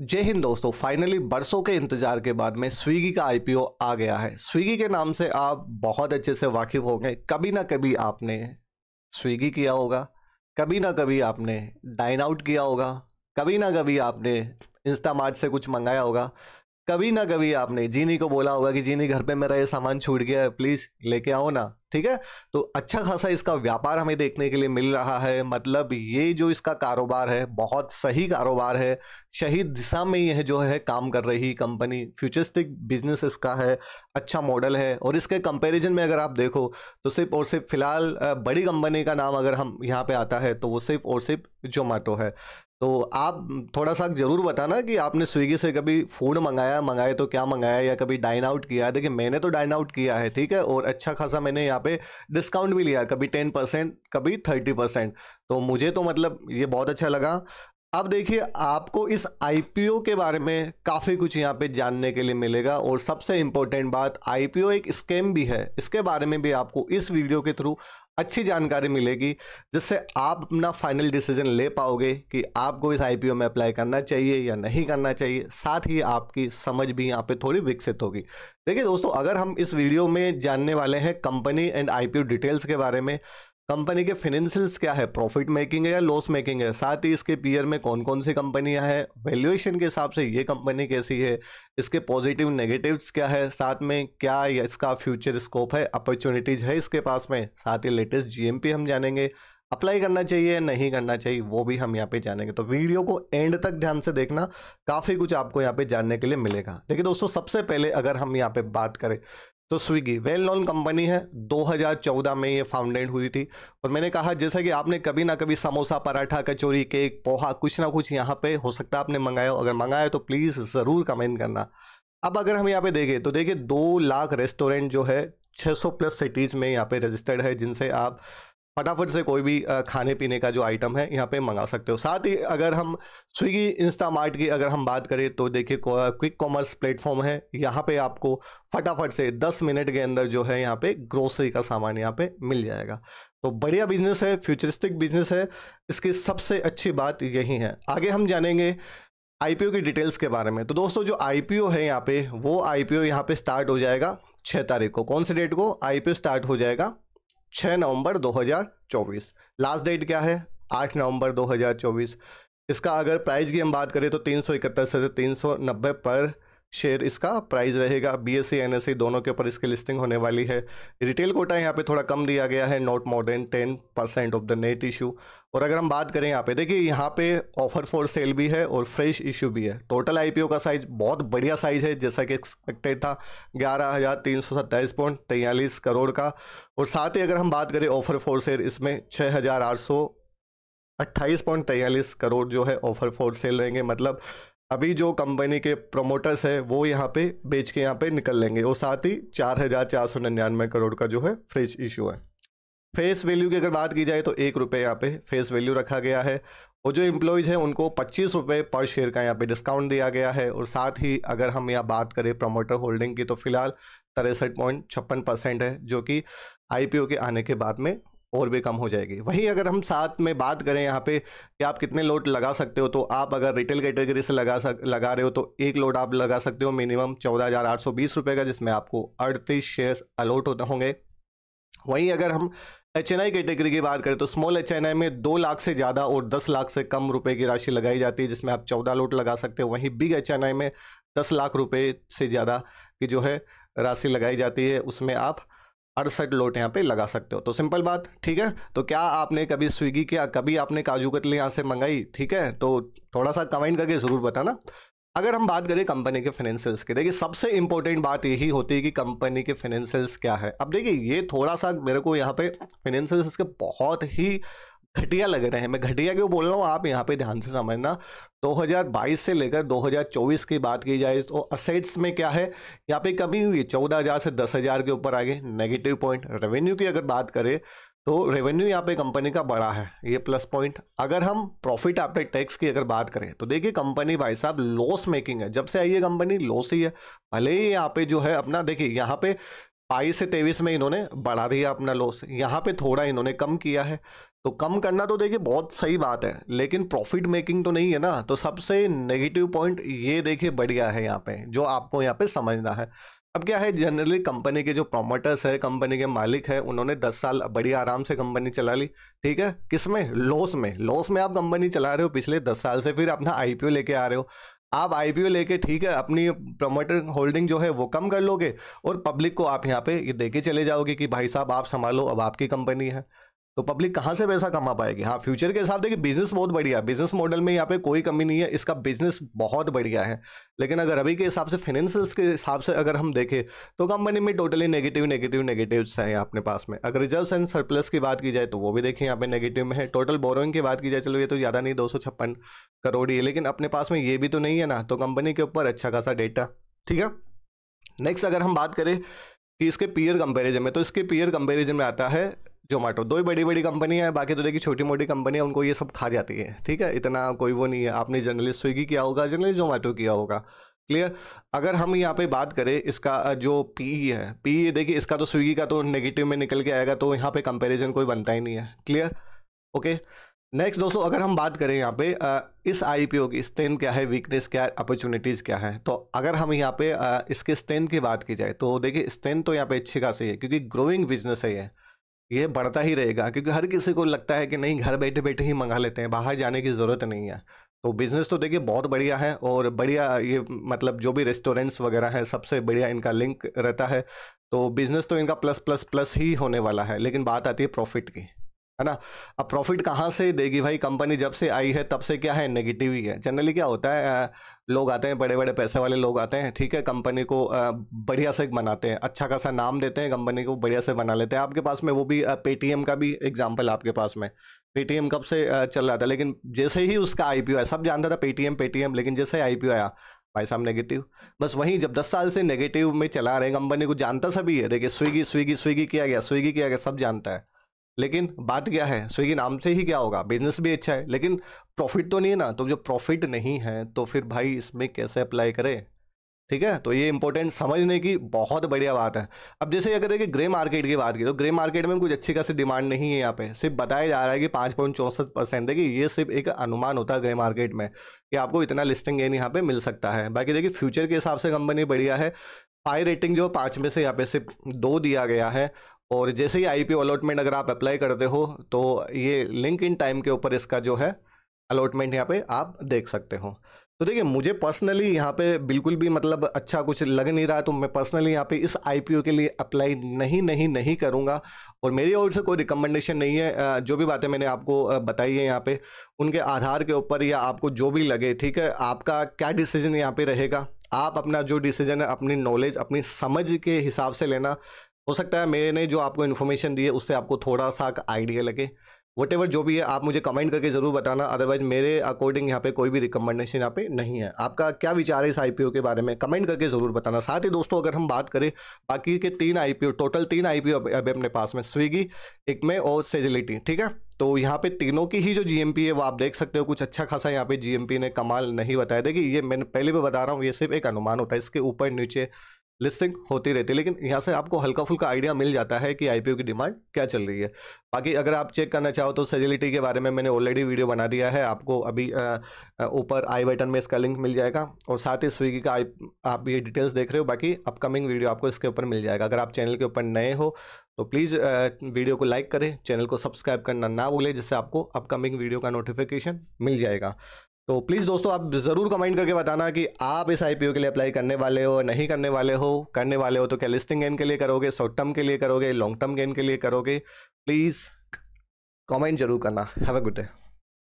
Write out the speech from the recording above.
जय हिंद दोस्तों फाइनली बरसों के इंतजार के बाद में स्विगी का आई आ गया है स्विगी के नाम से आप बहुत अच्छे से वाकिफ होंगे कभी ना कभी आपने स्विगी किया होगा कभी ना कभी आपने डाइन आउट किया होगा कभी ना कभी आपने इंस्टामार्ट से कुछ मंगाया होगा कभी ना कभी आपने जीनी को बोला होगा कि जीनी घर पे मेरा ये सामान छूट गया है प्लीज़ लेके आओ ना ठीक है तो अच्छा खासा इसका व्यापार हमें देखने के लिए मिल रहा है मतलब ये जो इसका कारोबार है बहुत सही कारोबार है सही दिशा में यह जो है काम कर रही कंपनी फ्यूचरिस्टिक बिजनेस इसका है अच्छा मॉडल है और इसके कंपैरिजन में अगर आप देखो तो सिर्फ और सिर्फ फिलहाल बड़ी कंपनी का नाम अगर हम यहाँ पर आता है तो वो सिर्फ और सिर्फ जोमेटो है तो आप थोड़ा सा ज़रूर बताना कि आपने स्विगी से कभी फूड मंगाया मंगाए तो क्या मंगाया या कभी डाइन आउट किया देखिए मैंने तो डाइन आउट किया है ठीक है और अच्छा खासा मैंने यहाँ पे डिस्काउंट भी लिया कभी टेन परसेंट कभी थर्टी परसेंट तो मुझे तो मतलब ये बहुत अच्छा लगा अब देखिए आपको इस आईपीओ के बारे में काफ़ी कुछ यहाँ पे जानने के लिए मिलेगा और सबसे इम्पोर्टेंट बात आईपीओ एक स्कैम भी है इसके बारे में भी आपको इस वीडियो के थ्रू अच्छी जानकारी मिलेगी जिससे आप अपना फाइनल डिसीजन ले पाओगे कि आपको इस आईपीओ में अप्लाई करना चाहिए या नहीं करना चाहिए साथ ही आपकी समझ भी यहाँ पे थोड़ी विकसित होगी देखिए दोस्तों अगर हम इस वीडियो में जानने वाले हैं कंपनी एंड आईपीओ डिटेल्स के बारे में कंपनी के फाइनेंशियल्स क्या है प्रॉफिट मेकिंग है या लॉस मेकिंग है साथ ही इसके पीयर में कौन कौन सी कंपनियां हैं वैल्यूएशन के हिसाब से ये कंपनी कैसी है इसके पॉजिटिव नेगेटिव्स क्या है साथ में क्या इसका फ्यूचर स्कोप है अपॉर्चुनिटीज है इसके पास में साथ ही लेटेस्ट जी हम जानेंगे अप्लाई करना चाहिए या नहीं करना चाहिए वो भी हम यहाँ पे जानेंगे तो वीडियो को एंड तक ध्यान से देखना काफ़ी कुछ आपको यहाँ पे जानने के लिए मिलेगा लेकिन दोस्तों सबसे पहले अगर हम यहाँ पे बात करें तो स्विगी वेल नोन कंपनी है 2014 में ये फाउंडेड हुई थी और मैंने कहा जैसा कि आपने कभी ना कभी समोसा पराठा कचौरी केक पोहा कुछ ना कुछ यहाँ पे हो सकता है आपने मंगाया हो अगर मंगाया तो प्लीज़ ज़रूर कमेंट करना अब अगर हम यहाँ पे देखें तो देखिए दो लाख रेस्टोरेंट जो है 600 प्लस सिटीज़ में यहाँ पे रजिस्टर्ड है जिनसे आप फटाफट से कोई भी खाने पीने का जो आइटम है यहाँ पे मंगा सकते हो साथ ही अगर हम स्विगी इंस्टामार्ट की अगर हम बात करें तो देखिए क्विक कॉमर्स प्लेटफॉर्म है यहाँ पे आपको फटाफट से 10 मिनट के अंदर जो है यहाँ पे ग्रोसरी का सामान यहाँ पे मिल जाएगा तो बढ़िया बिजनेस है फ्यूचरिस्टिक बिजनेस है इसकी सबसे अच्छी बात यही है आगे हम जानेंगे आई की डिटेल्स के बारे में तो दोस्तों जो आई है यहाँ पे वो आईपीओ यहाँ पे स्टार्ट हो जाएगा छः तारीख को कौन से डेट को आई स्टार्ट हो जाएगा छः नवंबर 2024 लास्ट डेट क्या है आठ नवंबर 2024 इसका अगर प्राइस की हम बात करें तो तीन से तीन पर शेयर इसका प्राइस रहेगा बी एस सी दोनों के ऊपर इसकी लिस्टिंग होने वाली है रिटेल कोटा यहाँ पे थोड़ा कम दिया गया है not more than ten percent of the net issue और अगर हम बात करें यहाँ पे देखिए यहाँ पे ऑफर फॉर सेल भी है और फ्रेश इशू भी है टोटल आई का साइज बहुत बढ़िया साइज है जैसा कि एक्सपेक्टेड था ग्यारह हज़ार तीन सौ सत्ताईस पॉइंट करोड़ का और साथ ही अगर हम बात करें ऑफर फॉर सेल इसमें छः हज़ार आठ सौ अट्ठाईस पॉइंट तैयलीस करोड़ जो है ऑफर फॉर सेल रहेंगे मतलब अभी जो कंपनी के प्रमोटर्स है वो यहाँ पे बेच के यहाँ पे निकल लेंगे और साथ ही चार हज़ार चार सौ निन्यानवे करोड़ का जो है फ्रिज इशू है फेस वैल्यू की अगर बात की जाए तो एक रुपये यहाँ पे फेस वैल्यू रखा गया है और जो इम्प्लॉयज़ हैं उनको पच्चीस रुपये पर शेयर का यहाँ पे डिस्काउंट दिया गया है और साथ ही अगर हम यहाँ बात करें प्रमोटर होल्डिंग की तो फिलहाल तिरसठ पॉइंट छप्पन परसेंट है जो कि आईपीओ के आने के बाद में और भी कम हो जाएगी वहीं अगर हम साथ में बात करें यहाँ पे कि आप कितने लोड लगा सकते हो तो आप अगर रिटेल कैटेगरी से लगा सक लगा रहे हो तो एक लोड आप लगा सकते हो मिनिमम चौदह हज़ार आठ सौ बीस रुपये का जिसमें आपको अड़तीस शेयर्स अलॉट होते होंगे वहीं अगर हम एच एन आई कैटेगरी की बात करें तो स्मॉल एच एन आई में दो लाख से ज़्यादा और दस लाख से कम रुपये की राशि लगाई जाती है जिसमें आप चौदह लोट लगा सकते हो वहीं बिग एच एन आई में दस लाख रुपये से ज़्यादा की जो है राशि लगाई जाती है उसमें आप अड़सठ लोट यहाँ पे लगा सकते हो तो सिंपल बात ठीक है तो क्या आपने कभी स्विगी किया कभी आपने काजू कतली यहाँ से मंगाई ठीक है तो थोड़ा सा कमेंट करके ज़रूर बताना अगर हम बात करें कंपनी के फाइनेंशियल्स की देखिए सबसे इंपॉर्टेंट बात यही होती है कि कंपनी के फाइनेंशियल्स क्या है अब देखिए ये थोड़ा सा मेरे को यहाँ पे फाइनेंशियल्स के बहुत ही घटिया लग रहे हैं मैं घटिया क्यों बोल रहा हूँ आप यहाँ पे ध्यान से समझना 2022 से लेकर 2024 की बात की जाए तो असेट्स में क्या है यहाँ पे कमी हुई है चौदह हज़ार से दस हज़ार के ऊपर आ गए नेगेटिव पॉइंट रेवेन्यू की अगर बात करें तो रेवेन्यू यहाँ पे कंपनी का बड़ा है ये प्लस पॉइंट अगर हम प्रॉफिट आफ्टर टैक्स की अगर बात करें तो देखिए कंपनी भाई साहब लॉस मेकिंग है जब से आई है कंपनी लॉस ही है भले ही यहाँ पे जो है अपना देखिए यहाँ पे बाईस से तेईस में इन्होंने बढ़ा दिया अपना लॉस यहाँ पे थोड़ा इन्होंने कम किया है तो कम करना तो देखिए बहुत सही बात है लेकिन प्रॉफिट मेकिंग तो नहीं है ना तो सबसे नेगेटिव पॉइंट ये देखिए बढ़ गया है यहाँ पे जो आपको यहाँ पे समझना है अब क्या है जनरली कंपनी के जो प्रोमोटर्स है कंपनी के मालिक है उन्होंने 10 साल बड़ी आराम से कंपनी चला ली ठीक है किसमें लॉस में लॉस में आप कंपनी चला रहे हो पिछले 10 साल से फिर अपना आईपीओ लेके आ रहे हो आप आईपीओ लेके ठीक है अपनी प्रमोटर होल्डिंग जो है वो कम कर लोगे और पब्लिक को आप यहाँ पे ये देके चले जाओगे कि भाई साहब आप संभालो अब आपकी कंपनी है तो पब्लिक कहाँ से पैसा कमा पाएगी हाँ फ्यूचर के हिसाब कि बिजनेस बहुत बढ़िया है बिजनेस मॉडल में यहाँ पे कोई कमी नहीं है इसका बिजनेस बहुत बढ़िया है लेकिन अगर अभी के हिसाब से फाइनेंशियल्स के हिसाब से अगर हम देखें तो कंपनी में टोटली नेगेटिव नेगेटिव नेगेटिव हैं अपने पास में अगर रिजर्व एंड सरप्लस की बात की जाए तो वो भी देखें यहाँ पे नेगेटिव में है टोटल बोरोइंग की बात की जाए चलो ये तो ज़्यादा नहीं दो करोड़ ही लेकिन अपने पास में ये भी तो नहीं है ना तो कंपनी के ऊपर अच्छा खासा डेटा ठीक है नेक्स्ट अगर हम बात करें कि इसके पीयर कंपेरिजन में तो इसके पीयर कंपेरिजन में आता है जोमेटो दो ही बड़ी बड़ी कंपनी है बाकी तो देखिए छोटी मोटी कंपनी है उनको ये सब खा जाती है ठीक है इतना कोई वो नहीं है आपने जर्नलिस्ट स्विगी किया होगा जर्नलिस्ट जोमेटो किया होगा क्लियर अगर हम यहाँ पे बात करें इसका जो पी है पी देखिए इसका तो स्विगी का तो नेगेटिव में निकल के आएगा तो यहाँ पे कंपेरिजन कोई बनता ही नहीं है क्लियर ओके नेक्स्ट दोस्तों अगर हम बात करें यहाँ पे इस आईपीओ की स्ट्रेंथ क्या है वीकनेस क्या है अपॉर्चुनिटीज़ क्या है तो अगर हम यहाँ पे इसके स्ट्रेंथ की बात की जाए तो देखिए स्ट्रेंथ तो यहाँ पे अच्छी खासी है क्योंकि ग्रोइंग बिजनेस है ये ये बढ़ता ही रहेगा क्योंकि हर किसी को लगता है कि नहीं घर बैठे बैठे ही मंगा लेते हैं बाहर जाने की ज़रूरत नहीं है तो बिज़नेस तो देखिए बहुत बढ़िया है और बढ़िया ये मतलब जो भी रेस्टोरेंट्स वगैरह है सबसे बढ़िया इनका लिंक रहता है तो बिज़नेस तो इनका प्लस प्लस प्लस ही होने वाला है लेकिन बात आती है प्रॉफिट की है ना अब प्रॉफिट कहाँ से देगी भाई कंपनी जब से आई है तब से क्या है नेगेटिव ही है जनरली क्या होता है लोग आते हैं बड़े बड़े पैसे वाले लोग आते हैं ठीक है कंपनी को बढ़िया से बनाते हैं अच्छा खासा नाम देते हैं कंपनी को बढ़िया से बना लेते हैं आपके पास में वो भी पेटीएम का भी एग्जाम्पल आपके पास में पेटीएम कब से चल रहा था लेकिन जैसे ही उसका आई आया सब जानता था पेटीएम पेटीएम लेकिन जैसे आई आया भाई साहब नेगेटिव बस वहीं जब 10 साल से नेगेटिव में चला रहे कंपनी को जानता सभी है देखिए स्विगी स्विगी स्विगी किया गया स्विगी किया गया सब जानता है लेकिन बात क्या है स्विगी नाम से ही क्या होगा बिजनेस भी अच्छा है लेकिन प्रॉफिट तो नहीं है ना तो जब प्रॉफिट नहीं है तो फिर भाई इसमें कैसे अप्लाई करें ठीक है तो ये इंपॉर्टेंट समझने की बहुत बढ़िया बात है अब जैसे अगर देखिए ग्रे मार्केट की बात की तो ग्रे मार्केट में कुछ अच्छी खासी डिमांड नहीं है यहाँ पे सिर्फ बताया जा रहा है कि पाँच पॉइंट चौंसठ परसेंट देखिए ये सिर्फ एक अनुमान होता है ग्रे मार्केट में कि आपको इतना लिस्टिंग गेन यहाँ पे मिल सकता है बाकी देखिए फ्यूचर के हिसाब से कंपनी बढ़िया है हाई रेटिंग जो पाँच में से यहाँ पे सिर्फ दो दिया गया है और जैसे ही आईपीओ अलॉटमेंट अगर आप अप्लाई करते हो तो ये लिंक इन टाइम के ऊपर इसका जो है अलॉटमेंट यहाँ पे आप देख सकते हो तो देखिए मुझे पर्सनली यहाँ पे बिल्कुल भी मतलब अच्छा कुछ लग नहीं रहा तो मैं पर्सनली यहाँ पे इस आईपीओ के लिए अप्लाई नहीं नहीं नहीं करूँगा और मेरी ओर से कोई रिकमेंडेशन नहीं है जो भी बातें मैंने आपको बताई है यहाँ पे उनके आधार के ऊपर या आपको जो भी लगे ठीक है आपका क्या डिसीजन यहाँ पे रहेगा आप अपना जो डिसीजन है अपनी नॉलेज अपनी समझ के हिसाब से लेना हो सकता है मेरे ने जो आपको इन्फॉर्मेशन दी है उससे आपको थोड़ा सा आइडिया लगे वट जो भी है आप मुझे कमेंट करके ज़रूर बताना अदरवाइज मेरे अकॉर्डिंग यहाँ पे कोई भी रिकमेंडेशन यहाँ पे नहीं है आपका क्या विचार है इस आईपीओ के बारे में कमेंट करके ज़रूर बताना साथ ही दोस्तों अगर हम बात करें बाकी के तीन आईपीओ टोटल तीन आईपीओ अभी अपने पास में स्विगी एक में और सेजिलिटी ठीक है तो यहाँ पे तीनों की ही जो जी है वो आप देख सकते हो कुछ अच्छा खासा यहाँ पे जी ने कमाल नहीं बताया देखिए ये मैंने पहले भी बता रहा हूँ ये सिर्फ एक अनुमान होता है इसके ऊपर नीचे लिस्टिंग होती रहती है लेकिन यहाँ से आपको हल्का फुल्का आइडिया मिल जाता है कि आईपीओ की डिमांड क्या चल रही है बाकी अगर आप चेक करना चाहो तो सेजिलिटी के बारे में मैंने ऑलरेडी वीडियो बना दिया है आपको अभी ऊपर आई बटन में इसका लिंक मिल जाएगा और साथ ही स्विगी का आप ये डिटेल्स देख रहे हो बाकी अपकमिंग वीडियो आपको इसके ऊपर मिल जाएगा अगर आप चैनल के ऊपर नए हो तो प्लीज़ वीडियो को लाइक करें चैनल को सब्सक्राइब करना ना भूलें जिससे आपको अपकमिंग वीडियो का नोटिफिकेशन मिल जाएगा तो प्लीज़ दोस्तों आप ज़रूर कमेंट करके बताना कि आप इस आईपीओ के लिए अप्लाई करने वाले हो नहीं करने वाले हो करने वाले हो तो क्या लिस्टिंग गेन के लिए करोगे शॉर्ट टर्म के लिए करोगे लॉन्ग टर्म गेन के लिए करोगे प्लीज़ कमेंट जरूर करना हैव अ गुड डे